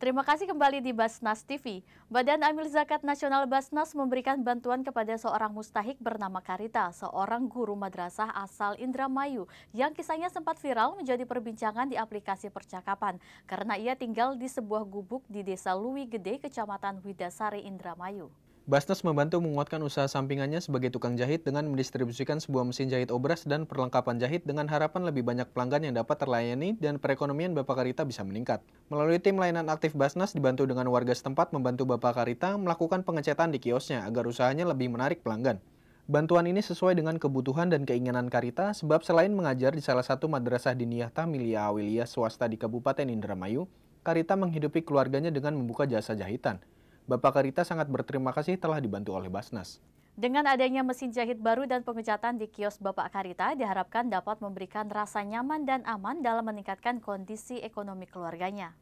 Terima kasih kembali di Basnas TV. Badan Amil Zakat Nasional Basnas memberikan bantuan kepada seorang mustahik bernama Karita, seorang guru madrasah asal Indramayu yang kisahnya sempat viral menjadi perbincangan di aplikasi percakapan karena ia tinggal di sebuah gubuk di Desa Lui Gede, Kecamatan Widasari, Indramayu. Basnas membantu menguatkan usaha sampingannya sebagai tukang jahit dengan mendistribusikan sebuah mesin jahit obras dan perlengkapan jahit dengan harapan lebih banyak pelanggan yang dapat terlayani dan perekonomian Bapak Karita bisa meningkat. Melalui tim layanan aktif Basnas dibantu dengan warga setempat membantu Bapak Karita melakukan pengecetan di kiosnya agar usahanya lebih menarik pelanggan. Bantuan ini sesuai dengan kebutuhan dan keinginan Karita sebab selain mengajar di salah satu madrasah diniyah Tamilia Awilia swasta di Kabupaten Indramayu, Karita menghidupi keluarganya dengan membuka jasa jahitan. Bapak Karita sangat berterima kasih telah dibantu oleh Basnas. Dengan adanya mesin jahit baru dan pengecatan di kios Bapak Karita, diharapkan dapat memberikan rasa nyaman dan aman dalam meningkatkan kondisi ekonomi keluarganya.